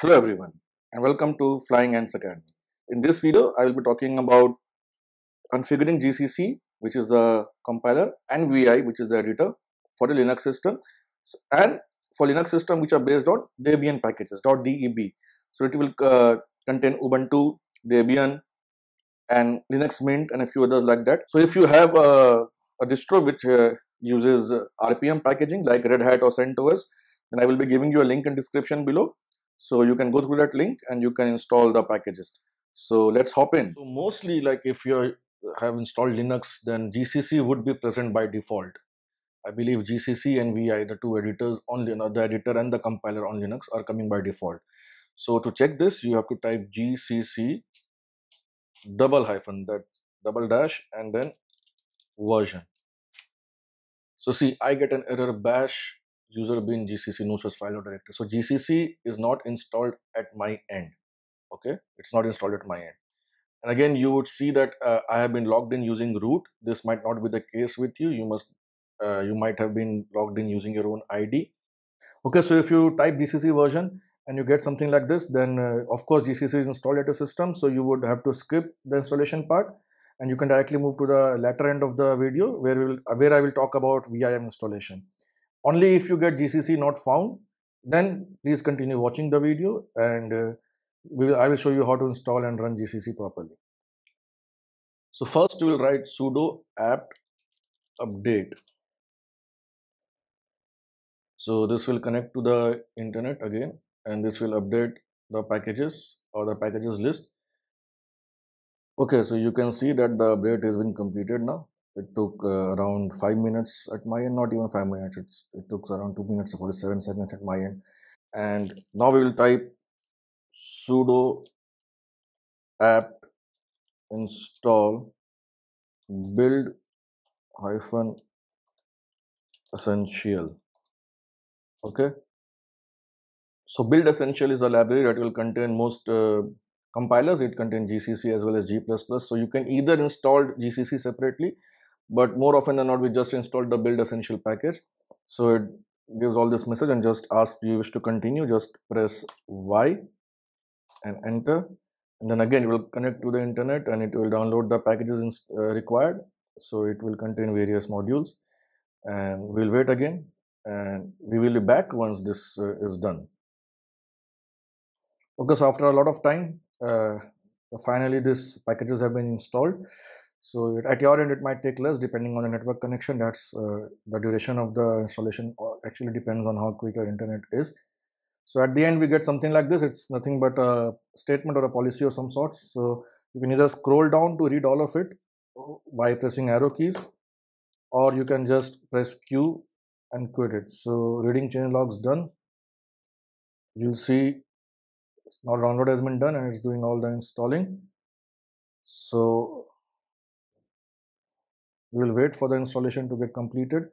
Hello everyone and welcome to Flying Ants Academy. In this video, I will be talking about configuring GCC, which is the compiler, and VI, which is the editor for the Linux system and for Linux system which are based on Debian packages .deb. So it will uh, contain Ubuntu, Debian and Linux Mint and a few others like that. So if you have a, distro which uh, uses RPM packaging like Red Hat or CentOS, then I will be giving you a link in description below so you can go through that link and you can install the packages. So let's hop in. So mostly like if you have installed Linux, then GCC would be present by default. I believe GCC and VI, the two editors on Linux, the editor and the compiler on Linux are coming by default. So to check this, you have to type GCC double hyphen, that double dash and then version. So see, I get an error bash user bin gcc no source file or directory so gcc is not installed at my end okay it's not installed at my end and again you would see that uh, i have been logged in using root this might not be the case with you you must uh, you might have been logged in using your own id okay so if you type gcc version and you get something like this then uh, of course gcc is installed at your system so you would have to skip the installation part and you can directly move to the latter end of the video where we will where i will talk about vim installation only if you get GCC not found, then please continue watching the video and uh, will, I will show you how to install and run GCC properly. So first we will write sudo apt update. So this will connect to the internet again and this will update the packages or the packages list. Okay, so you can see that the update has been completed now it took uh, around 5 minutes at my end not even 5 minutes it's, it took around 2 minutes 47 seconds at my end and now we will type sudo apt install build hyphen essential okay so build essential is a library that will contain most uh, compilers it contains gcc as well as g++ so you can either install gcc separately but more often than not we just installed the build essential package so it gives all this message and just asks do you wish to continue just press y and enter and then again it will connect to the internet and it will download the packages uh, required so it will contain various modules and we'll wait again and we will be back once this uh, is done okay so after a lot of time uh, finally these packages have been installed so at your end, it might take less depending on the network connection. That's uh, the duration of the installation uh, actually depends on how quick your internet is. So at the end, we get something like this. It's nothing but a statement or a policy of some sorts. So you can either scroll down to read all of it uh, by pressing arrow keys, or you can just press Q and quit it. So reading change logs done. You'll see now download has been done and it's doing all the installing. So we will wait for the installation to get completed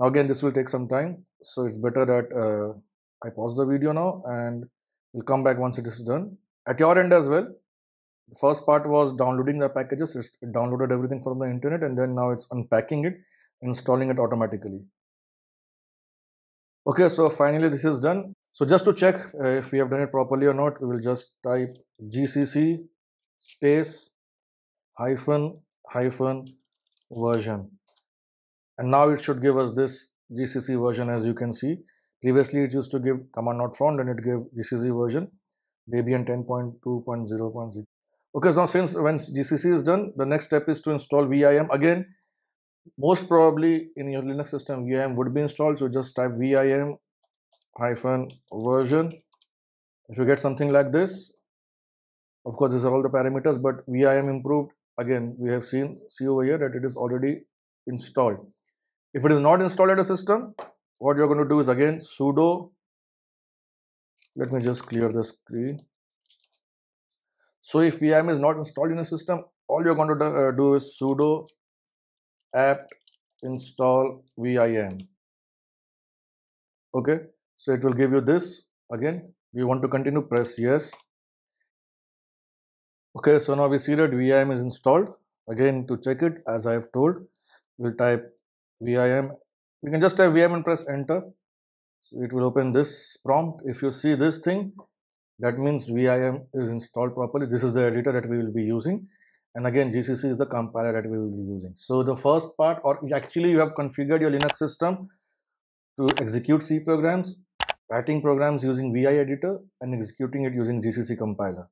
now again this will take some time so it's better that uh, I pause the video now and we'll come back once it is done at your end as well the first part was downloading the packages it downloaded everything from the internet and then now it's unpacking it installing it automatically okay so finally this is done so just to check uh, if we have done it properly or not we will just type gcc space hyphen hyphen version and now it should give us this GCC version as you can see previously it used to give command not found and it gave GCC version Debian 10.2.0.0 okay so now since when GCC is done the next step is to install VIM again most probably in your Linux system VIM would be installed so just type VIM hyphen version if you get something like this of course these are all the parameters but VIM improved Again, we have seen, see over here that it is already installed. If it is not installed in a system, what you're going to do is again sudo, let me just clear the screen. So if VM is not installed in a system, all you're going to uh, do is sudo apt install vim. Okay, so it will give you this again. We want to continue, press yes okay so now we see that vim is installed again to check it as i have told we'll type vim we can just type vim and press enter so it will open this prompt if you see this thing that means vim is installed properly this is the editor that we will be using and again gcc is the compiler that we will be using so the first part or actually you have configured your linux system to execute c programs writing programs using vi editor and executing it using gcc compiler